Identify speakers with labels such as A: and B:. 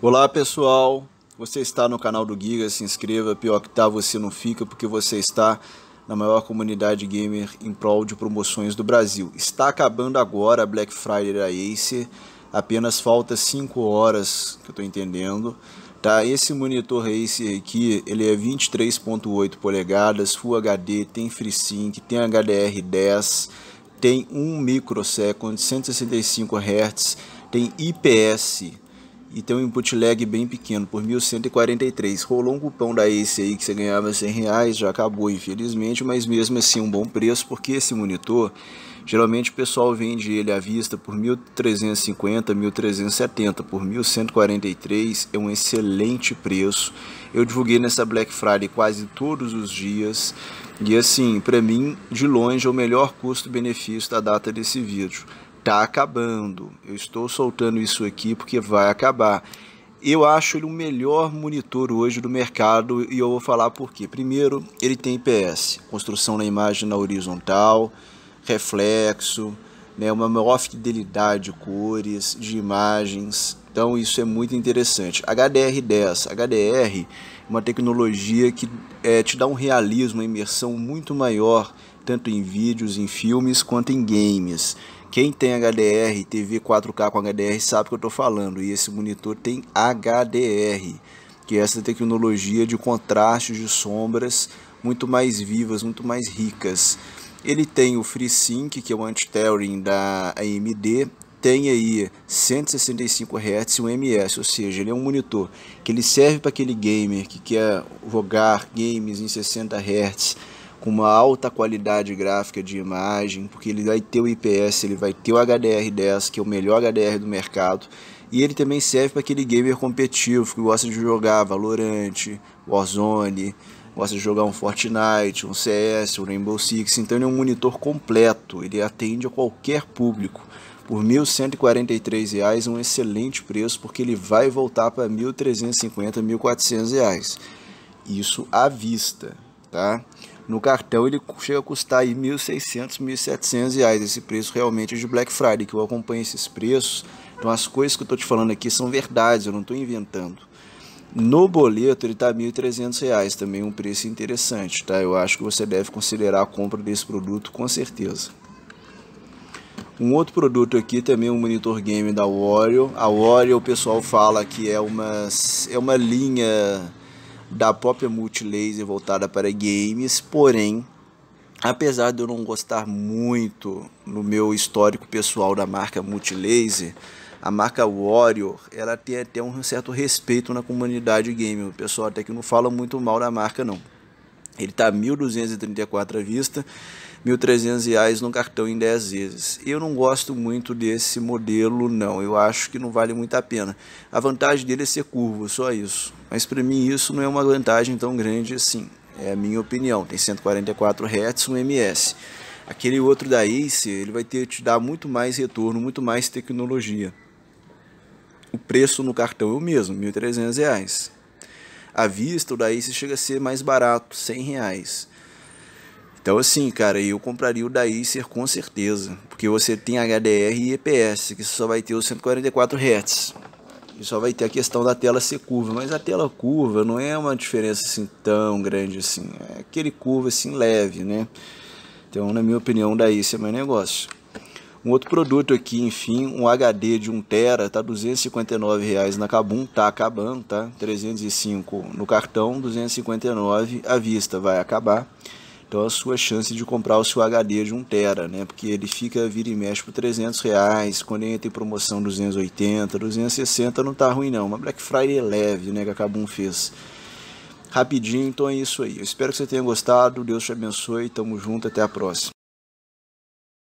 A: Olá pessoal, você está no canal do Giga, se inscreva, pior que está você não fica porque você está na maior comunidade gamer em prol de promoções do Brasil. Está acabando agora a Black Friday da Acer, apenas falta 5 horas, que eu estou entendendo. Tá? Esse monitor Acer aqui, ele é 23.8 polegadas, Full HD, tem FreeSync, tem HDR10, tem 1 microsecond, 165 Hz, tem IPS e tem um input lag bem pequeno, por 1143. Rolou um cupom da Ace aí que você ganhava 100 reais, já acabou infelizmente, mas mesmo assim um bom preço, porque esse monitor, geralmente o pessoal vende ele à vista por 1350, 1370, por 1143 é um excelente preço. Eu divulguei nessa Black Friday quase todos os dias, e assim, para mim, de longe é o melhor custo-benefício da data desse vídeo está acabando. Eu estou soltando isso aqui porque vai acabar. Eu acho ele o melhor monitor hoje do mercado e eu vou falar por quê. Primeiro, ele tem IPS, construção na imagem na horizontal, reflexo, né, uma maior fidelidade de cores, de imagens. Então isso é muito interessante. HDR10, HDR é uma tecnologia que é, te dá um realismo, uma imersão muito maior, tanto em vídeos, em filmes, quanto em games. Quem tem HDR, TV 4K com HDR sabe o que eu estou falando. E esse monitor tem HDR, que é essa tecnologia de contrastes de sombras muito mais vivas, muito mais ricas. Ele tem o FreeSync, que é o anti-tearing da AMD, tem aí 165 Hz e um MS, ou seja, ele é um monitor que ele serve para aquele gamer que quer jogar games em 60 Hz com uma alta qualidade gráfica de imagem, porque ele vai ter o IPS, ele vai ter o HDR10, que é o melhor HDR do mercado, e ele também serve para aquele gamer competitivo que gosta de jogar Valorant, Warzone, gosta de jogar um Fortnite, um CS, um Rainbow Six, então ele é um monitor completo, ele atende a qualquer público. Por R$ 1.143 é um excelente preço, porque ele vai voltar para R$ 1.350, R$ 1.400. Isso à vista, tá? no cartão ele chega a custar aí 1.600, 1.700 reais esse preço realmente é de Black Friday, que eu acompanho esses preços. Então as coisas que eu estou te falando aqui são verdades, eu não estou inventando. No boleto ele está 1.300 reais, também um preço interessante, tá? Eu acho que você deve considerar a compra desse produto com certeza. Um outro produto aqui também, um monitor game da Wario. A Wario o pessoal fala que é uma, é uma linha da própria Multilaser voltada para games, porém, apesar de eu não gostar muito no meu histórico pessoal da marca Multilaser, a marca Warrior, ela tem até um certo respeito na comunidade gamer. O pessoal até que não fala muito mal da marca não. Ele está R$ 1.234 à vista, R$ 1.300 no cartão em 10 vezes. Eu não gosto muito desse modelo, não. Eu acho que não vale muito a pena. A vantagem dele é ser curvo, só isso. Mas para mim isso não é uma vantagem tão grande assim. É a minha opinião. Tem 144 Hz, um MS. Aquele outro da Ace, ele vai ter te dar muito mais retorno, muito mais tecnologia. O preço no cartão é o mesmo, R$ 1.300 à vista, o daí Acer chega a ser mais barato, 100 reais. Então, assim, cara, eu compraria o da Acer com certeza, porque você tem HDR e EPS, que só vai ter os 144 Hz. E só vai ter a questão da tela ser curva, mas a tela curva não é uma diferença assim tão grande assim, é aquele curva assim leve, né? Então, na minha opinião, daí Acer é mais negócio. Um outro produto aqui, enfim, um HD de 1 tera, tá 259 reais na Cabum, tá acabando, tá? 305 no cartão, 259 à vista, vai acabar. Então a sua chance de comprar o seu HD de 1 tera, né? Porque ele fica vira e mexe por 300 reais, quando entra em promoção 280, 260 não tá ruim não. Uma Black Friday é leve, né, que a Cabum fez rapidinho. Então é isso aí. Eu espero que você tenha gostado. Deus te abençoe. Tamo junto. Até a próxima.